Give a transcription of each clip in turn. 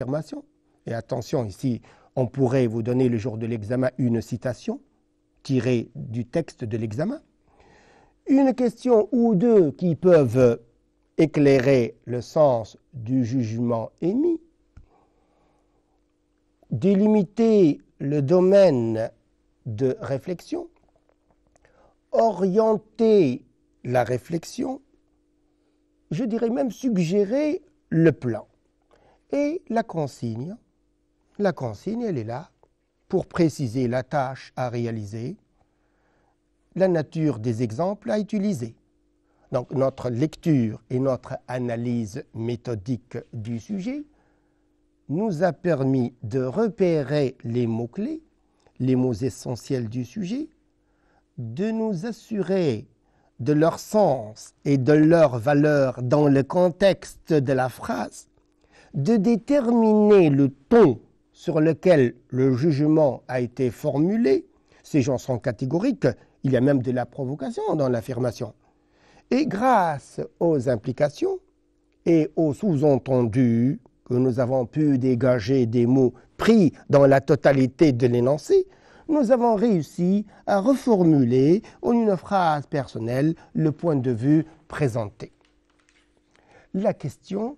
affirmation. Et attention, ici, on pourrait vous donner le jour de l'examen une citation tirée du texte de l'examen, une question ou deux qui peuvent éclairer le sens du jugement émis, délimiter le domaine de réflexion, orienter la réflexion, je dirais même suggérer le plan. Et la consigne, la consigne, elle est là pour préciser la tâche à réaliser, la nature des exemples à utiliser. Donc notre lecture et notre analyse méthodique du sujet nous a permis de repérer les mots-clés, les mots essentiels du sujet, de nous assurer de leur sens et de leur valeur dans le contexte de la phrase, de déterminer le ton sur lequel le jugement a été formulé, ces gens sont catégoriques, il y a même de la provocation dans l'affirmation. Et grâce aux implications et aux sous-entendus que nous avons pu dégager des mots pris dans la totalité de l'énoncé, nous avons réussi à reformuler en une phrase personnelle le point de vue présenté. La question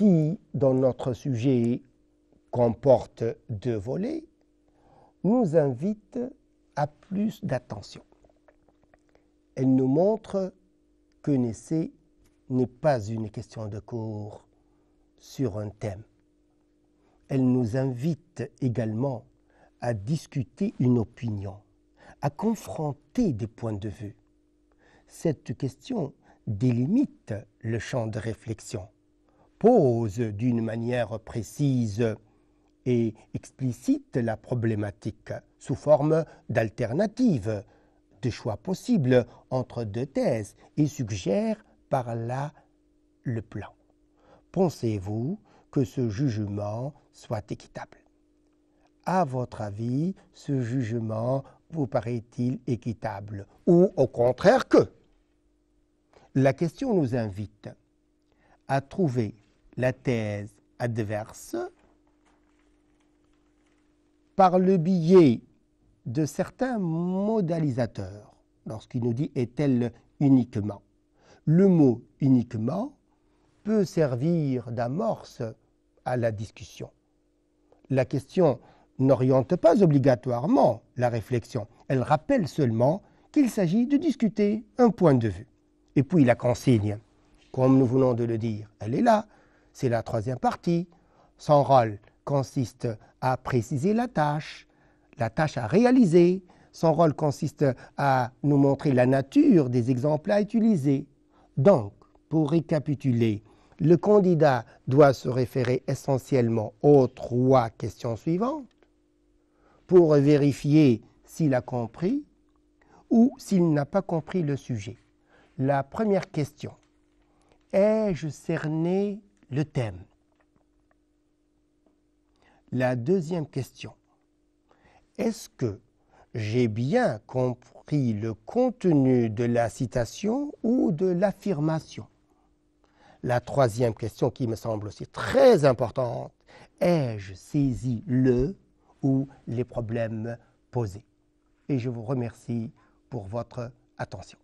qui, dans notre sujet, comporte deux volets, nous invite à plus d'attention. Elle nous montre que essai n'est pas une question de cours sur un thème. Elle nous invite également à discuter une opinion, à confronter des points de vue. Cette question délimite le champ de réflexion pose d'une manière précise et explicite la problématique sous forme d'alternatives, de choix possibles entre deux thèses et suggère par là le plan. Pensez-vous que ce jugement soit équitable À votre avis, ce jugement vous paraît-il équitable ou au contraire que La question nous invite à trouver la thèse adverse par le biais de certains modalisateurs, lorsqu'il nous dit est-elle uniquement. Le mot uniquement peut servir d'amorce à la discussion. La question n'oriente pas obligatoirement la réflexion, elle rappelle seulement qu'il s'agit de discuter un point de vue. Et puis la consigne, comme nous venons de le dire, elle est là, c'est la troisième partie. Son rôle consiste à préciser la tâche, la tâche à réaliser. Son rôle consiste à nous montrer la nature des exemples à utiliser. Donc, pour récapituler, le candidat doit se référer essentiellement aux trois questions suivantes pour vérifier s'il a compris ou s'il n'a pas compris le sujet. La première question, ai-je cerné le thème. La deuxième question, est-ce que j'ai bien compris le contenu de la citation ou de l'affirmation La troisième question qui me semble aussi très importante, ai-je saisi le ou les problèmes posés Et je vous remercie pour votre attention.